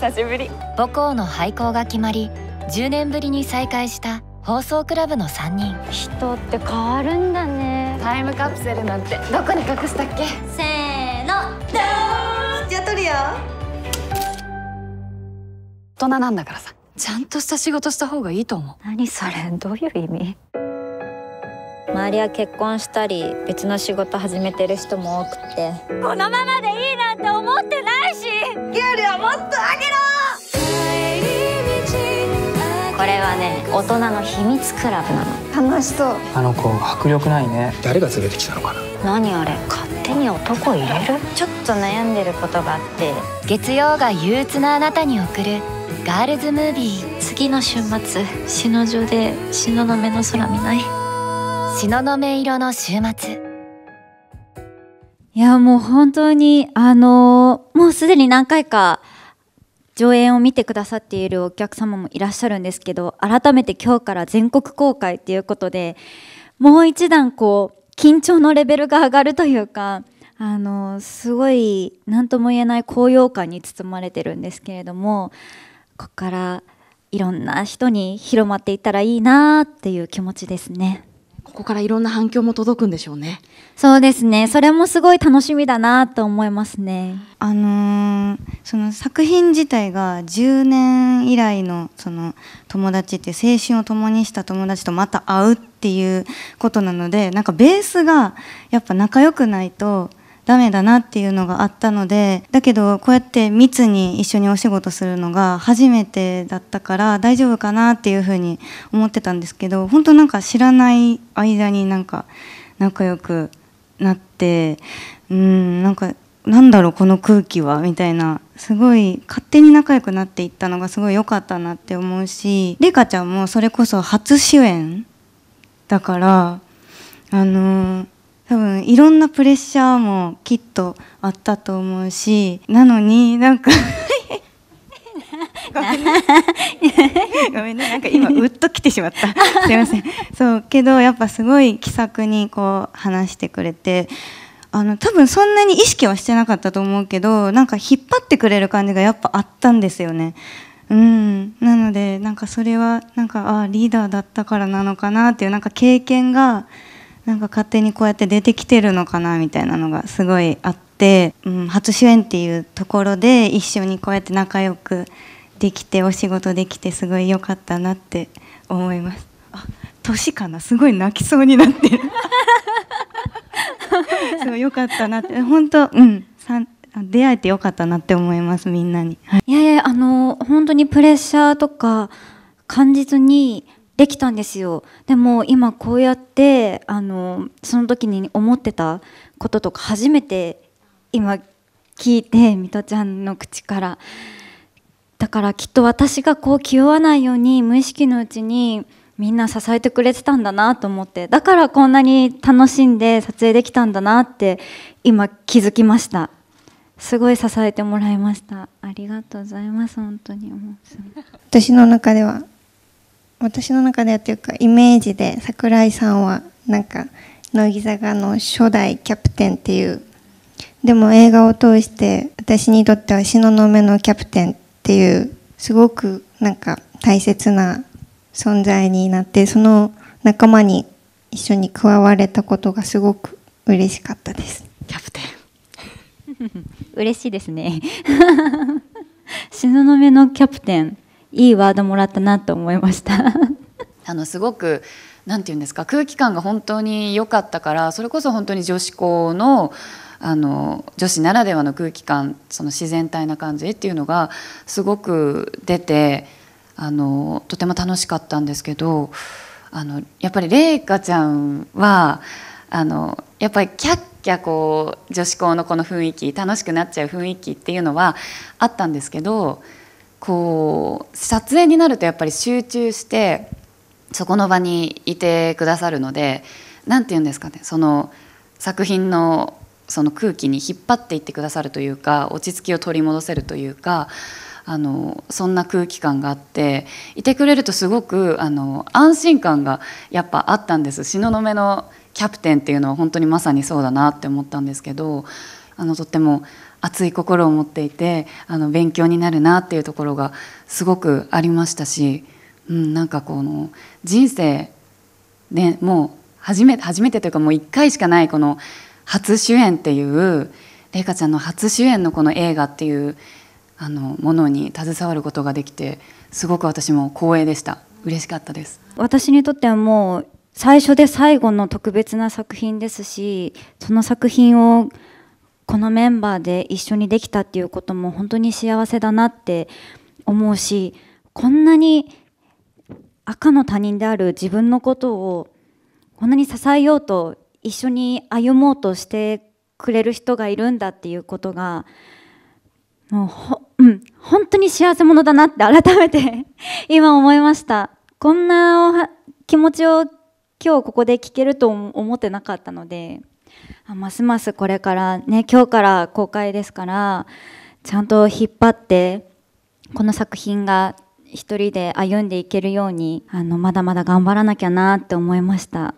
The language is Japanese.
久しぶり母校の廃校が決まり10年ぶりに再会した放送クラブの3人人って変わるんだねタイムカプセルなんてどこに隠したっけせーのドーンじゃあるよ大人なんだからさちゃんとした仕事した方がいいと思う何それどういう意味周りは結婚したり別の仕事始めてる人も多くてこのままでいいなんて思ってないし給料もっと上げろこれはね大人の秘密クラブなの楽しそうあの子迫力ないね誰が連れてきたのかな何あれ勝手に男入れるちょっと悩んでることがあって月曜が憂鬱なあなたに送るガールズムービー次の週末篠女での雲の空見ない東雲色の週末いやもう本当にあのー、もうすでに何回か上演を見てくださっているお客様もいらっしゃるんですけど改めて今日から全国公開っていうことでもう一段こう緊張のレベルが上がるというかあのすごい何とも言えない高揚感に包まれてるんですけれどもここからいろんな人に広まっていったらいいなっていう気持ちですね。こからいろんな反響も届くんでしょうねそうですねそれもすごい楽しみだなと思いますねあのー、その作品自体が10年以来のその友達って青春を共にした友達とまた会うっていうことなのでなんかベースがやっぱ仲良くないとダメだなっていうのがあったのでだけどこうやって密に一緒にお仕事するのが初めてだったから大丈夫かなっていうふうに思ってたんですけど本当なんか知らない間になんか仲良くなってうんなんかなんだろうこの空気はみたいなすごい勝手に仲良くなっていったのがすごい良かったなって思うしれいかちゃんもそれこそ初主演だからあのー多分いろんなプレッシャーもきっとあったと思うしなのになんか ごめんねごめんねなんか今うっと来てしまったすいませんそうけどやっぱすごい気さくにこう話してくれてあの多分そんなに意識はしてなかったと思うけどなんか引っ張ってくれる感じがやっぱあったんですよねうんなのでなんかそれはなんかああリーダーだったからなのかなっていうなんか経験がなんか勝手にこうやって出てきてるのかなみたいなのがすごいあって、うん、初主演っていうところで一緒にこうやって仲良くできてお仕事できてすごい良かったなって思います。あ年かなすごい泣きそうになってるすごい良かったなって本当うん出会えてよかったなって思いますみんなに、はい、いやいやあの本当にプレッシャーとか感じずにできたんですよでも今こうやってあのその時に思ってたこととか初めて今聞いてミトちゃんの口からだからきっと私がこう気負わないように無意識のうちにみんな支えてくれてたんだなと思ってだからこんなに楽しんで撮影できたんだなって今気づきましたすごい支えてもらいましたありがとうございます本当に私の中では私の中ではというかイメージで櫻井さんはなんか乃木坂の初代キャプテンっていうでも映画を通して私にとっては東雲のキャプテンっていうすごくなんか大切な存在になってその仲間に一緒に加われたことがすごく嬉しかったですキャプテン 嬉しいですね東雲 のキャプテンいいワードもらったなと思いました あのすごくなんて言うんですか空気感が本当に良かったからそれこそ本当に女子校のあの女子ならではの空気感その自然体な感じっていうのがすごく出てあのとても楽しかったんですけどあのやっぱり麗華ちゃんはあのやっぱりキャッキャこう女子校のこの雰囲気楽しくなっちゃう雰囲気っていうのはあったんですけどこう撮影になるとやっぱり集中してそこの場にいてくださるので何て言うんですかねその作品のその空気に引っ張っていってくださるというか落ち着きを取り戻せるというかあのそんな空気感があっていてくれるとすごくあの安心感がやっぱあったんです東雲のキャプテンっていうのは本当にまさにそうだなって思ったんですけどあのとっても熱い心を持っていてあの勉強になるなっていうところがすごくありましたし、うん、なんかこの人生もう初め初めてというかもう1回しかないこの初主演っていう麗華ちゃんの初主演のこの映画っていうあのものに携わることができてすごく私も光栄でした嬉しかったです私にとってはもう最初で最後の特別な作品ですしその作品をこのメンバーで一緒にできたっていうことも本当に幸せだなって思うしこんなに赤の他人である自分のことをこんなに支えようと一緒に歩もうとしてくれる人がいるんだっていうことがもうほ、うん、本当に幸せ者だなって改めて 今思いましたこんな気持ちを今日ここで聞けると思ってなかったので。ますますこれからね今日から公開ですからちゃんと引っ張ってこの作品が一人で歩んでいけるようにあのまだまだ頑張らなきゃなって思いました。